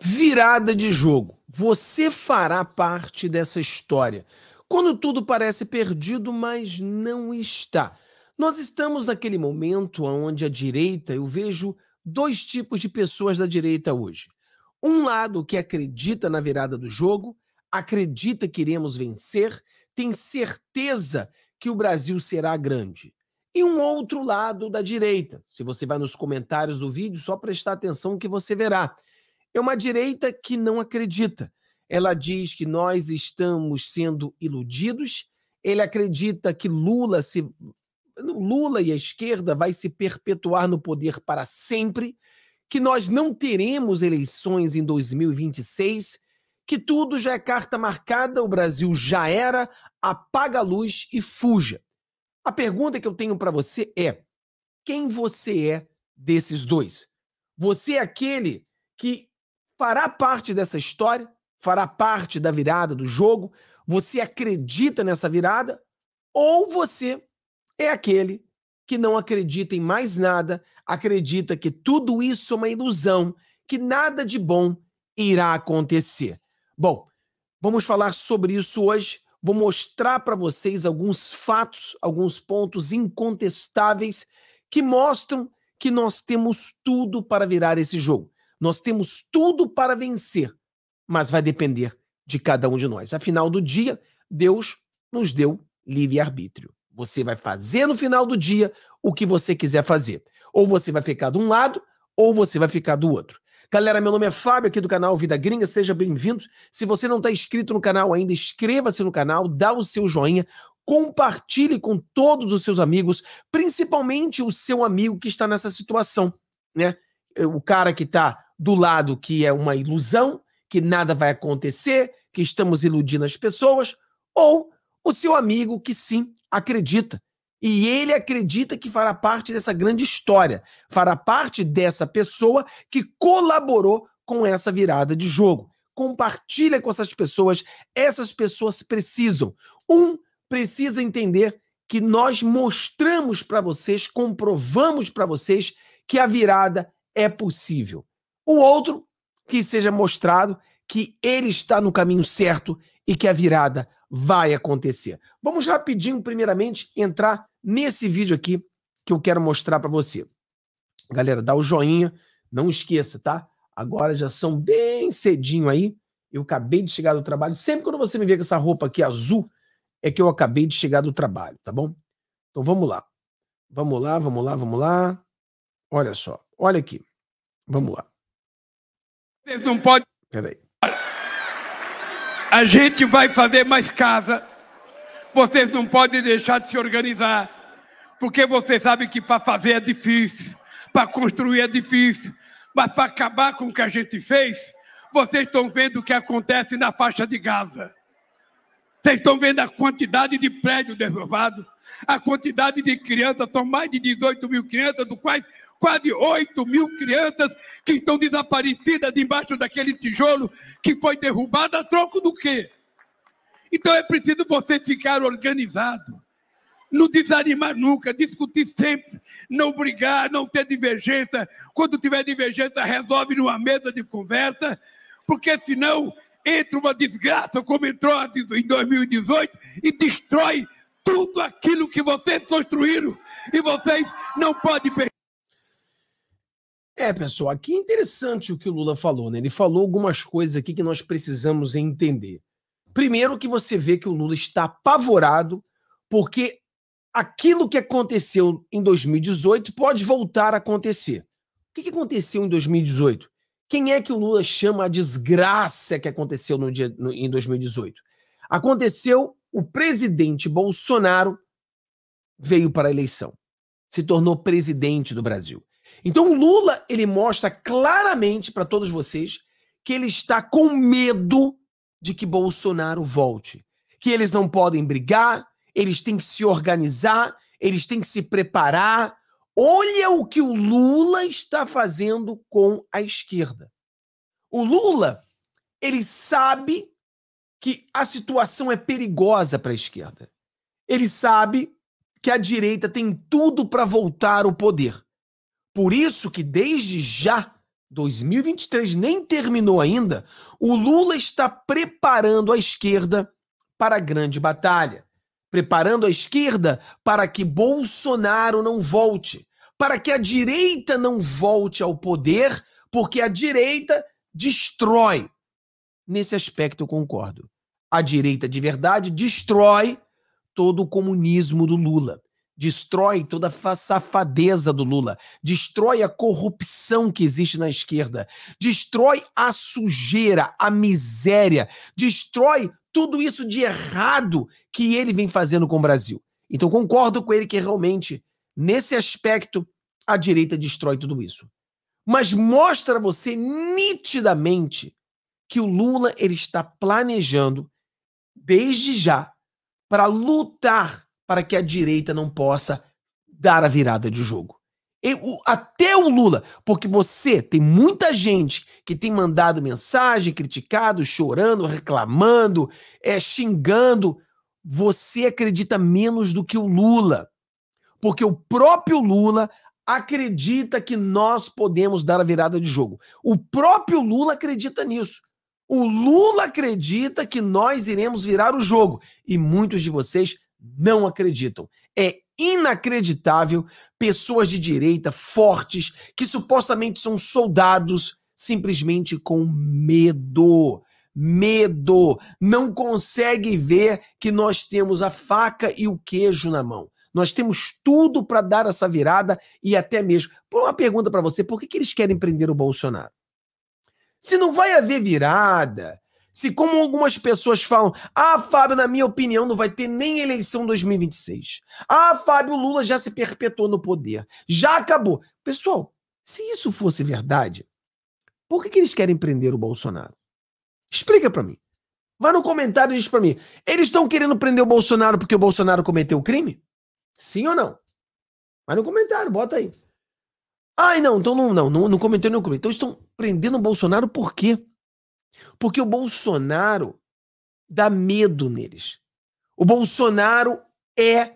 Virada de jogo. Você fará parte dessa história. Quando tudo parece perdido, mas não está. Nós estamos naquele momento onde a direita, eu vejo dois tipos de pessoas da direita hoje. Um lado que acredita na virada do jogo, acredita que iremos vencer, tem certeza que o Brasil será grande. E um outro lado da direita. Se você vai nos comentários do vídeo, só prestar atenção que você verá. É uma direita que não acredita. Ela diz que nós estamos sendo iludidos. Ele acredita que Lula se Lula e a esquerda vai se perpetuar no poder para sempre, que nós não teremos eleições em 2026, que tudo já é carta marcada, o Brasil já era, apaga a luz e fuja. A pergunta que eu tenho para você é: quem você é desses dois? Você é aquele que fará parte dessa história, fará parte da virada do jogo, você acredita nessa virada, ou você é aquele que não acredita em mais nada, acredita que tudo isso é uma ilusão, que nada de bom irá acontecer. Bom, vamos falar sobre isso hoje. Vou mostrar para vocês alguns fatos, alguns pontos incontestáveis que mostram que nós temos tudo para virar esse jogo. Nós temos tudo para vencer, mas vai depender de cada um de nós. Afinal do dia, Deus nos deu livre-arbítrio. Você vai fazer no final do dia o que você quiser fazer. Ou você vai ficar de um lado, ou você vai ficar do outro. Galera, meu nome é Fábio, aqui do canal Vida Gringa, seja bem-vindos. Se você não está inscrito no canal ainda, inscreva-se no canal, dá o seu joinha, compartilhe com todos os seus amigos, principalmente o seu amigo que está nessa situação, né? O cara que está do lado que é uma ilusão, que nada vai acontecer, que estamos iludindo as pessoas, ou o seu amigo que sim acredita. E ele acredita que fará parte dessa grande história, fará parte dessa pessoa que colaborou com essa virada de jogo. Compartilha com essas pessoas, essas pessoas precisam. Um precisa entender que nós mostramos para vocês, comprovamos para vocês que a virada é possível. O outro, que seja mostrado que ele está no caminho certo e que a virada vai acontecer. Vamos rapidinho, primeiramente, entrar nesse vídeo aqui que eu quero mostrar para você. Galera, dá o joinha, não esqueça, tá? Agora já são bem cedinho aí. Eu acabei de chegar do trabalho. Sempre quando você me vê com essa roupa aqui azul, é que eu acabei de chegar do trabalho, tá bom? Então vamos lá. Vamos lá, vamos lá, vamos lá. Olha só, olha aqui. Vamos lá. Vocês não podem. Peraí. A gente vai fazer mais casa. Vocês não podem deixar de se organizar. Porque vocês sabem que para fazer é difícil, para construir é difícil. Mas para acabar com o que a gente fez, vocês estão vendo o que acontece na faixa de Gaza. Vocês estão vendo a quantidade de prédio derrubado, a quantidade de crianças, são mais de 18 mil crianças, do quais quase 8 mil crianças que estão desaparecidas debaixo daquele tijolo que foi derrubado a troco do quê? Então é preciso você ficar organizado. Não desanimar nunca, discutir sempre, não brigar, não ter divergência. Quando tiver divergência, resolve numa mesa de conversa, porque senão entra uma desgraça como entrou em 2018 e destrói tudo aquilo que vocês construíram e vocês não podem perder. É, pessoal, aqui é interessante o que o Lula falou, né? Ele falou algumas coisas aqui que nós precisamos entender. Primeiro, que você vê que o Lula está apavorado, porque aquilo que aconteceu em 2018 pode voltar a acontecer. O que aconteceu em 2018? Quem é que o Lula chama a desgraça que aconteceu no dia, no, em 2018? Aconteceu o presidente Bolsonaro veio para a eleição, se tornou presidente do Brasil. Então o Lula ele mostra claramente para todos vocês que ele está com medo de que Bolsonaro volte, que eles não podem brigar, eles têm que se organizar, eles têm que se preparar, Olha o que o Lula está fazendo com a esquerda. O Lula, ele sabe que a situação é perigosa para a esquerda. Ele sabe que a direita tem tudo para voltar ao poder. Por isso que desde já 2023 nem terminou ainda, o Lula está preparando a esquerda para a grande batalha preparando a esquerda para que Bolsonaro não volte, para que a direita não volte ao poder, porque a direita destrói. Nesse aspecto eu concordo. A direita de verdade destrói todo o comunismo do Lula destrói toda a safadeza do Lula, destrói a corrupção que existe na esquerda, destrói a sujeira, a miséria, destrói tudo isso de errado que ele vem fazendo com o Brasil. Então concordo com ele que realmente nesse aspecto a direita destrói tudo isso. Mas mostra você nitidamente que o Lula ele está planejando desde já para lutar para que a direita não possa dar a virada de jogo. Eu, até o Lula, porque você tem muita gente que tem mandado mensagem, criticado, chorando, reclamando, é, xingando. Você acredita menos do que o Lula, porque o próprio Lula acredita que nós podemos dar a virada de jogo. O próprio Lula acredita nisso. O Lula acredita que nós iremos virar o jogo. E muitos de vocês não acreditam. É inacreditável pessoas de direita fortes que supostamente são soldados simplesmente com medo. Medo. Não consegue ver que nós temos a faca e o queijo na mão. Nós temos tudo para dar essa virada e até mesmo. Por uma pergunta para você, por que, que eles querem prender o Bolsonaro? Se não vai haver virada, se, como algumas pessoas falam, ah, Fábio, na minha opinião, não vai ter nem eleição 2026. Ah, Fábio, Lula já se perpetuou no poder. Já acabou. Pessoal, se isso fosse verdade, por que, que eles querem prender o Bolsonaro? Explica para mim. Vá no comentário e diz para mim. Eles estão querendo prender o Bolsonaro porque o Bolsonaro cometeu crime? Sim ou não? Vai no comentário, bota aí. Ai, não, então não, não, não, não cometeu nenhum crime. Então estão prendendo o Bolsonaro por quê? Porque o Bolsonaro dá medo neles. O Bolsonaro é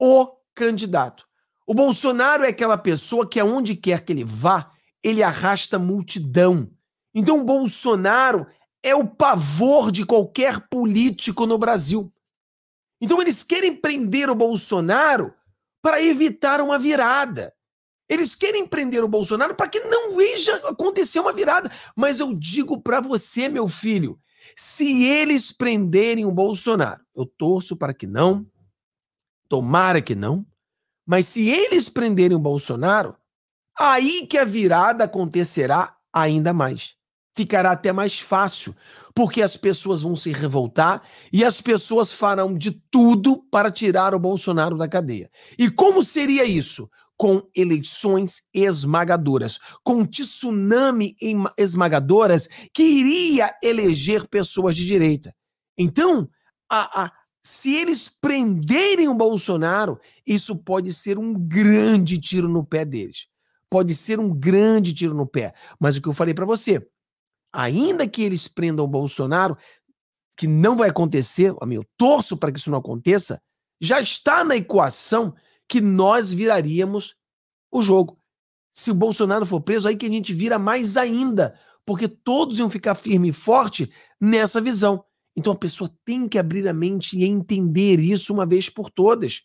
o candidato. O Bolsonaro é aquela pessoa que aonde quer que ele vá, ele arrasta multidão. Então o Bolsonaro é o pavor de qualquer político no Brasil. Então eles querem prender o Bolsonaro para evitar uma virada. Eles querem prender o Bolsonaro para que não veja acontecer uma virada. Mas eu digo para você, meu filho, se eles prenderem o Bolsonaro, eu torço para que não, tomara que não, mas se eles prenderem o Bolsonaro, aí que a virada acontecerá ainda mais. Ficará até mais fácil, porque as pessoas vão se revoltar e as pessoas farão de tudo para tirar o Bolsonaro da cadeia. E como seria isso? com eleições esmagadoras, com tsunami esmagadoras que iria eleger pessoas de direita. Então, a, a, se eles prenderem o Bolsonaro, isso pode ser um grande tiro no pé deles. Pode ser um grande tiro no pé. Mas o que eu falei para você, ainda que eles prendam o Bolsonaro, que não vai acontecer, eu torço para que isso não aconteça, já está na equação que nós viraríamos o jogo. Se o Bolsonaro for preso, aí que a gente vira mais ainda, porque todos iam ficar firme e forte nessa visão. Então a pessoa tem que abrir a mente e entender isso uma vez por todas.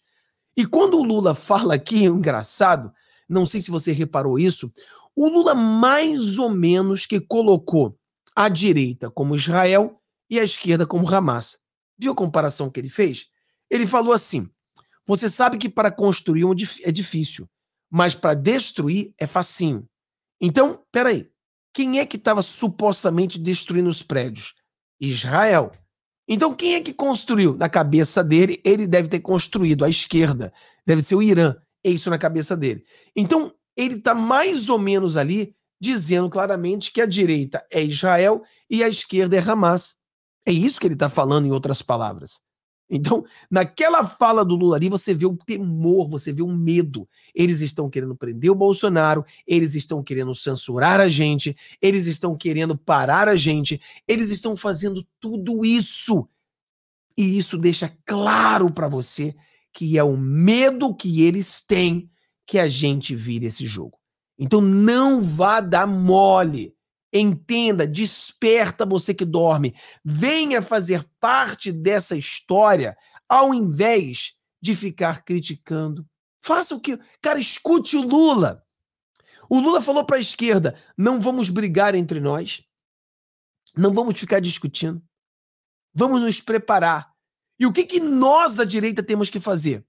E quando o Lula fala aqui, é engraçado, não sei se você reparou isso, o Lula mais ou menos que colocou a direita como Israel e a esquerda como Hamas. Viu a comparação que ele fez? Ele falou assim: você sabe que para construir é difícil, mas para destruir é facinho. Então, peraí. Quem é que estava supostamente destruindo os prédios? Israel. Então, quem é que construiu? Na cabeça dele, ele deve ter construído a esquerda. Deve ser o Irã. É isso na cabeça dele. Então, ele está mais ou menos ali dizendo claramente que a direita é Israel e a esquerda é Hamas. É isso que ele está falando, em outras palavras. Então, naquela fala do Lula ali, você vê o temor, você vê o medo. Eles estão querendo prender o Bolsonaro, eles estão querendo censurar a gente, eles estão querendo parar a gente, eles estão fazendo tudo isso. E isso deixa claro para você que é o medo que eles têm que a gente vire esse jogo. Então, não vá dar mole. Entenda, desperta você que dorme. Venha fazer parte dessa história ao invés de ficar criticando. Faça o que. Cara, escute o Lula. O Lula falou para a esquerda: não vamos brigar entre nós, não vamos ficar discutindo, vamos nos preparar. E o que, que nós da direita temos que fazer?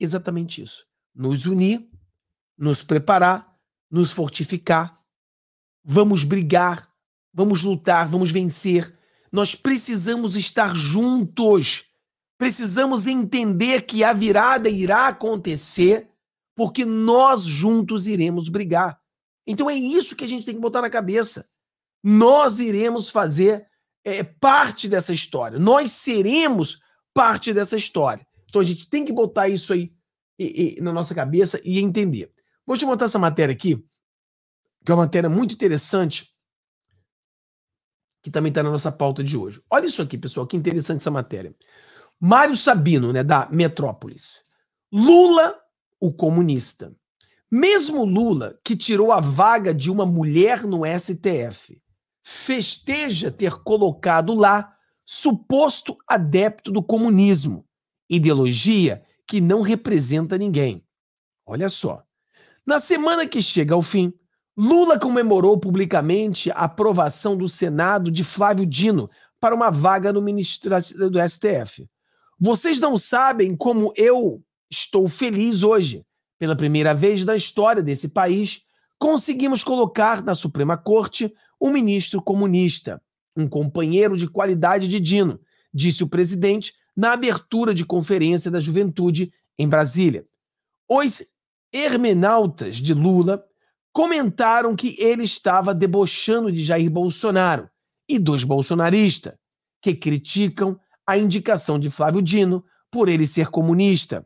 Exatamente isso: nos unir, nos preparar, nos fortificar Vamos brigar, vamos lutar, vamos vencer. Nós precisamos estar juntos. Precisamos entender que a virada irá acontecer, porque nós juntos iremos brigar. Então é isso que a gente tem que botar na cabeça. Nós iremos fazer é, parte dessa história. Nós seremos parte dessa história. Então a gente tem que botar isso aí e, e, na nossa cabeça e entender. Vou te mostrar essa matéria aqui que é uma matéria muito interessante, que também está na nossa pauta de hoje. Olha isso aqui, pessoal, que interessante essa matéria. Mário Sabino, né, da Metrópolis. Lula, o comunista. Mesmo Lula, que tirou a vaga de uma mulher no STF, festeja ter colocado lá suposto adepto do comunismo, ideologia que não representa ninguém. Olha só. Na semana que chega ao fim, Lula comemorou publicamente a aprovação do Senado de Flávio Dino para uma vaga no Ministério do STF. Vocês não sabem como eu estou feliz hoje. Pela primeira vez na história desse país, conseguimos colocar na Suprema Corte um ministro comunista, um companheiro de qualidade de Dino, disse o presidente na abertura de Conferência da Juventude em Brasília. Os hermenautas de Lula comentaram que ele estava debochando de Jair Bolsonaro e dos bolsonaristas, que criticam a indicação de Flávio Dino por ele ser comunista.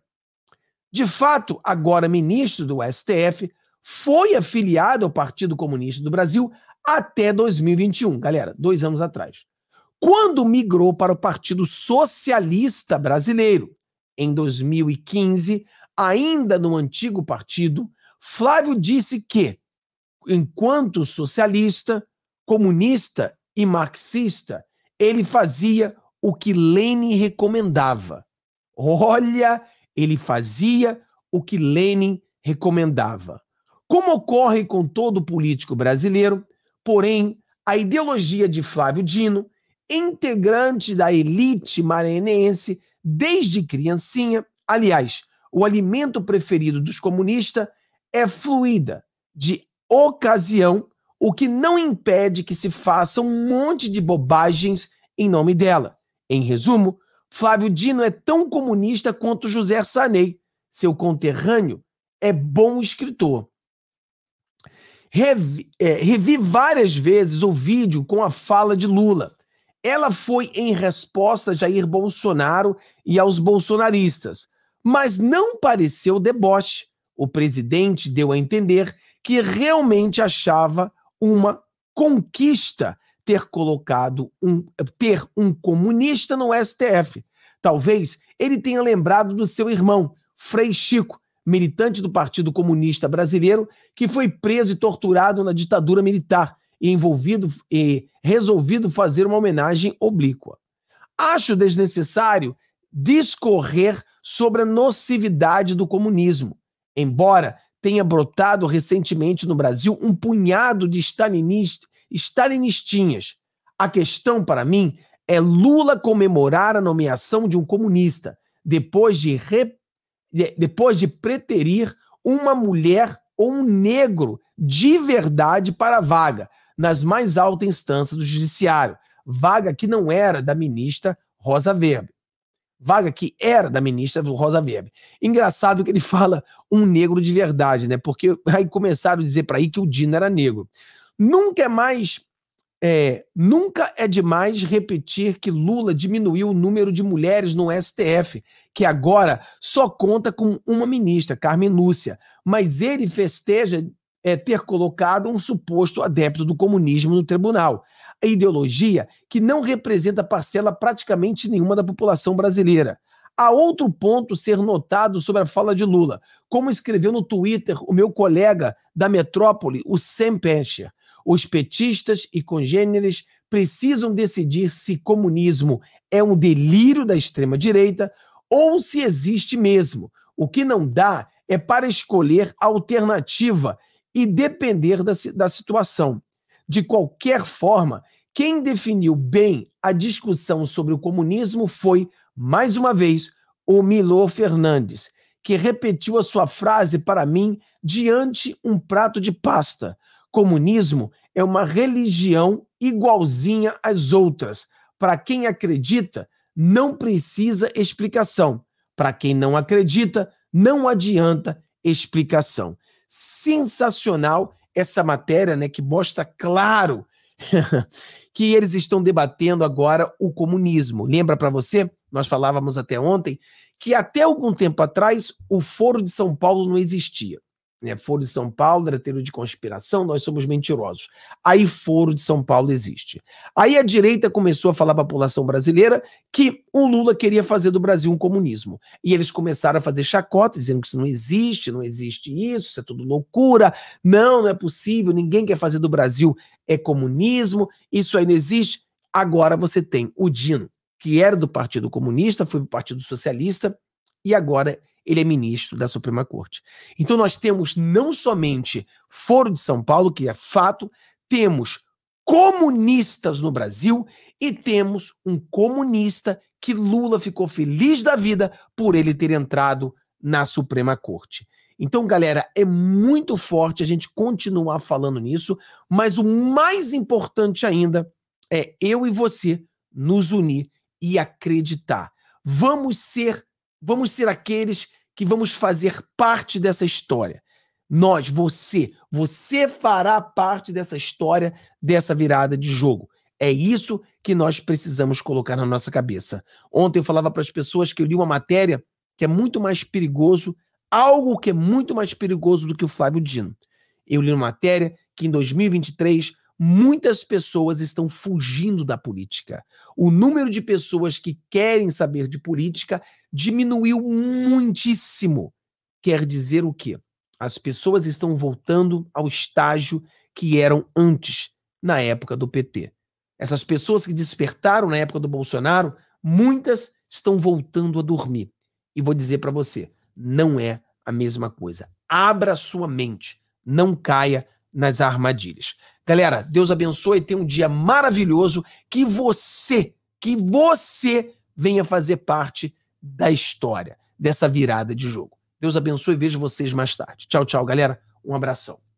De fato, agora ministro do STF, foi afiliado ao Partido Comunista do Brasil até 2021, galera, dois anos atrás. Quando migrou para o Partido Socialista Brasileiro, em 2015, ainda no antigo partido, Flávio disse que enquanto socialista, comunista e marxista, ele fazia o que Lenin recomendava. Olha, ele fazia o que Lenin recomendava. Como ocorre com todo político brasileiro, porém, a ideologia de Flávio Dino, integrante da elite maranhense desde criancinha, aliás, o alimento preferido dos comunistas, é fluida de ocasião, o que não impede que se faça um monte de bobagens em nome dela. Em resumo, Flávio Dino é tão comunista quanto José Sanei, seu conterrâneo, é bom escritor. Revi, é, revi várias vezes o vídeo com a fala de Lula. Ela foi em resposta a Jair Bolsonaro e aos bolsonaristas, mas não pareceu deboche. O presidente deu a entender que realmente achava uma conquista ter colocado um ter um comunista no STF. Talvez ele tenha lembrado do seu irmão, Frei Chico, militante do Partido Comunista Brasileiro, que foi preso e torturado na ditadura militar e envolvido e resolvido fazer uma homenagem oblíqua. Acho desnecessário discorrer sobre a nocividade do comunismo, embora tenha brotado recentemente no Brasil um punhado de stalinist, stalinistinhas. A questão para mim é Lula comemorar a nomeação de um comunista depois de, re, depois de preterir uma mulher ou um negro de verdade para a vaga, nas mais altas instâncias do judiciário, vaga que não era da ministra Rosa Weber vaga que era da ministra Rosa Weber. Engraçado que ele fala um negro de verdade, né? Porque aí começaram a dizer para aí que o Dino era negro. Nunca é mais é, nunca é demais repetir que Lula diminuiu o número de mulheres no STF, que agora só conta com uma ministra, Carmen Lúcia, mas ele festeja é, ter colocado um suposto adepto do comunismo no tribunal ideologia que não representa parcela praticamente nenhuma da população brasileira. Há outro ponto ser notado sobre a fala de Lula, como escreveu no Twitter o meu colega da metrópole, o Sam Pencher. Os petistas e congêneres precisam decidir se comunismo é um delírio da extrema-direita ou se existe mesmo. O que não dá é para escolher alternativa e depender da, da situação. De qualquer forma, quem definiu bem a discussão sobre o comunismo foi, mais uma vez, o Milo Fernandes, que repetiu a sua frase para mim diante um prato de pasta. Comunismo é uma religião igualzinha às outras. Para quem acredita, não precisa explicação. Para quem não acredita, não adianta explicação. Sensacional essa matéria, né, que mostra claro que eles estão debatendo agora o comunismo. Lembra para você? Nós falávamos até ontem que até algum tempo atrás o Foro de São Paulo não existia. Né? Foro de São Paulo era teoria de conspiração, nós somos mentirosos. Aí Foro de São Paulo existe. Aí a direita começou a falar para a população brasileira que o Lula queria fazer do Brasil um comunismo. E eles começaram a fazer chacota, dizendo que isso não existe, não existe isso, isso é tudo loucura, não, não é possível, ninguém quer fazer do Brasil é comunismo, isso aí não existe. Agora você tem o Dino, que era do Partido Comunista, foi para o Partido Socialista, e agora ele é ministro da Suprema Corte. Então nós temos não somente Foro de São Paulo, que é fato, temos comunistas no Brasil e temos um comunista que Lula ficou feliz da vida por ele ter entrado na Suprema Corte. Então, galera, é muito forte a gente continuar falando nisso, mas o mais importante ainda é eu e você nos unir e acreditar. Vamos ser vamos ser aqueles que vamos fazer parte dessa história. Nós, você, você fará parte dessa história, dessa virada de jogo. É isso que nós precisamos colocar na nossa cabeça. Ontem eu falava para as pessoas que eu li uma matéria que é muito mais perigoso, algo que é muito mais perigoso do que o Flávio Dino. Eu li uma matéria que em 2023 muitas pessoas estão fugindo da política. O número de pessoas que querem saber de política diminuiu muitíssimo. Quer dizer o quê? As pessoas estão voltando ao estágio que eram antes, na época do PT. Essas pessoas que despertaram na época do Bolsonaro, muitas estão voltando a dormir. E vou dizer para você, não é a mesma coisa. Abra sua mente, não caia nas armadilhas. Galera, Deus abençoe, tenha um dia maravilhoso, que você, que você venha fazer parte da história, dessa virada de jogo. Deus abençoe e vejo vocês mais tarde. Tchau, tchau, galera. Um abração.